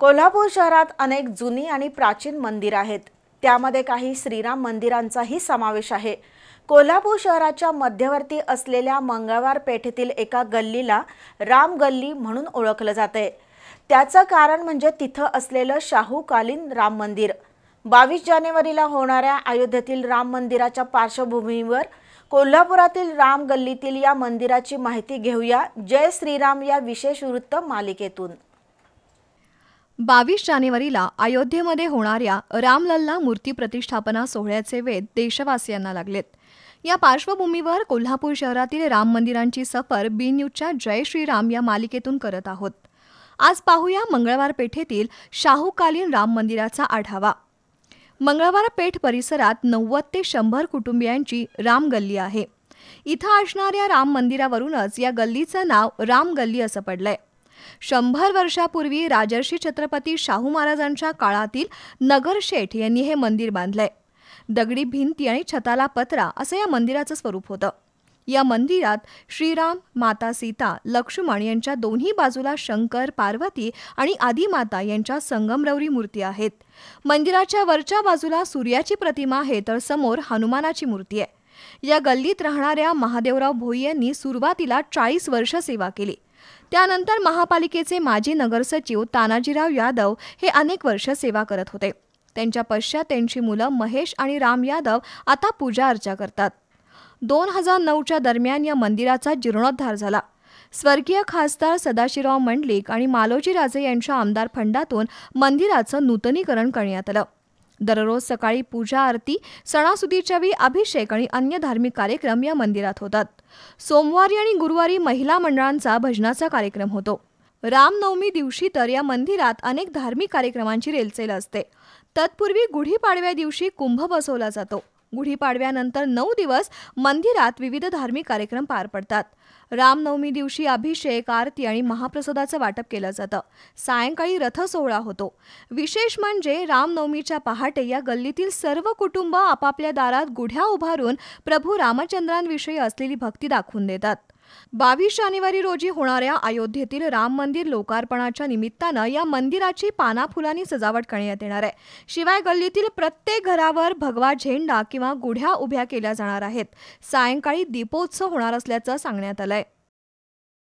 कोल्हापूर शहरात अनेक जुनी आणि प्राचीन मंदिर आहेत त्यामध्ये काही श्रीराम मंदिरांचाही समावेश आहे कोल्हापूर शहराच्या मध्यवर्ती असलेल्या मंगळवार पेठेतील एका गल्लीला राम गल्ली म्हणून ओळखलं जाते त्याचं कारण म्हणजे तिथं असलेलं शाहूकालीन राम मंदिर बावीस जानेवारीला होणाऱ्या अयोध्येतील राम मंदिराच्या पार्श्वभूमीवर कोल्हापुरातील राम गल्लीतील या मंदिराची माहिती घेऊया जय श्रीराम या विशेष वृत्त मालिकेतून बावीस जानेवारीला अयोध्येमध्ये होणाऱ्या रामलल्ला मूर्ती प्रतिष्ठापना सोहळ्याचे वेद देशवासियांना लागलेत या पार्श्वभूमीवर कोल्हापूर शहरातील राम मंदिरांची सफर बी न्यूजच्या जय श्रीराम या मालिकेतून करत आहोत आज पाहूया मंगळवार पेठेतील शाहूकालीन राम मंदिराचा आढावा मंगळवार पेठ परिसरात नव्वद ते शंभर कुटुंबियांची राम गल्ली आहे इथं असणाऱ्या राम मंदिरावरूनच या गल्लीचं नाव राम गल्ली असं पडलंय शंभर वर्षापूर्वी राजर्षी छत्रपती शाहू महाराजांच्या काळातील नगरशेठ यांनी हे मंदिर बांधलंय दगडी भिंती आणि छताला पत्रा असं या मंदिराचं स्वरूप होतं या मंदिरात श्रीराम माता सीता लक्ष्मण यांच्या दोन्ही बाजूला शंकर पार्वती आणि आदिमाता यांच्या संगमरवरी मूर्ती आहेत मंदिराच्या वरच्या बाजूला सूर्याची प्रतिमा आहे तर समोर हनुमानाची मूर्ती आहे या गल्लीत राहणाऱ्या महादेवराव भोई यांनी सुरुवातीला चाळीस वर्ष सेवा केली त्यानंतर महापालिकेचे माजी नगरसचिव तानाजीराव यादव हे अनेक वर्ष सेवा करत होते त्यांच्या पश्चात त्यांची मुलं महेश आणि राम यादव आता पूजा अर्चा करतात दोन हजार नऊच्या दरम्यान या मंदिराचा जीर्णोद्धार झाला स्वर्गीय खासदार सदाशिवराव मंडलिक आणि मालोजी राजे यांच्या आमदार फंडातून मंदिराचं नूतनीकरण करण्यात आलं दररोज सकाळी पूजा आरती सणासुदीच्या वेळी अभिषेक आणि अन्य धार्मिक कार्यक्रम या मंदिरात होतात सोमवारी आणि गुरुवारी महिला मंडळांचा भजनाचा कार्यक्रम होतो रामनवमी दिवशी तर या मंदिरात अनेक धार्मिक कार्यक्रमांची रेलचेल असते तत्पूर्वी गुढीपाडव्या दिवशी कुंभ बसवला जातो गुढीपाडव्यानंतर नऊ दिवस मंदिरात विविध धार्मिक कार्यक्रम पार पडतात रामनवमी दिवशी अभिषेक आरती आणि महाप्रसादाचं वाटप केलं जातं सायंकाळी रथसोहळा होतो विशेष म्हणजे रामनवमीच्या पहाटे या गल्लीतील सर्व कुटुंब आपापल्या दारात गुढ्या उभारून प्रभू रामचंद्रांविषयी असलेली भक्ती दाखवून देतात बावीस जानेवारी रोजी होणाऱ्या अयोध्येतील राम मंदिर लोकार्पणाच्या निमित्तानं या मंदिराची पानाफुलांनी सजावट करण्यात येणार आहे शिवाय गल्लीतील प्रत्येक घरावर भगवा झेंडा किंवा गुढ्या उभ्या केल्या जाणार आहेत सायंकाळी दीपोत्सव होणार असल्याचं सांगण्यात आलंय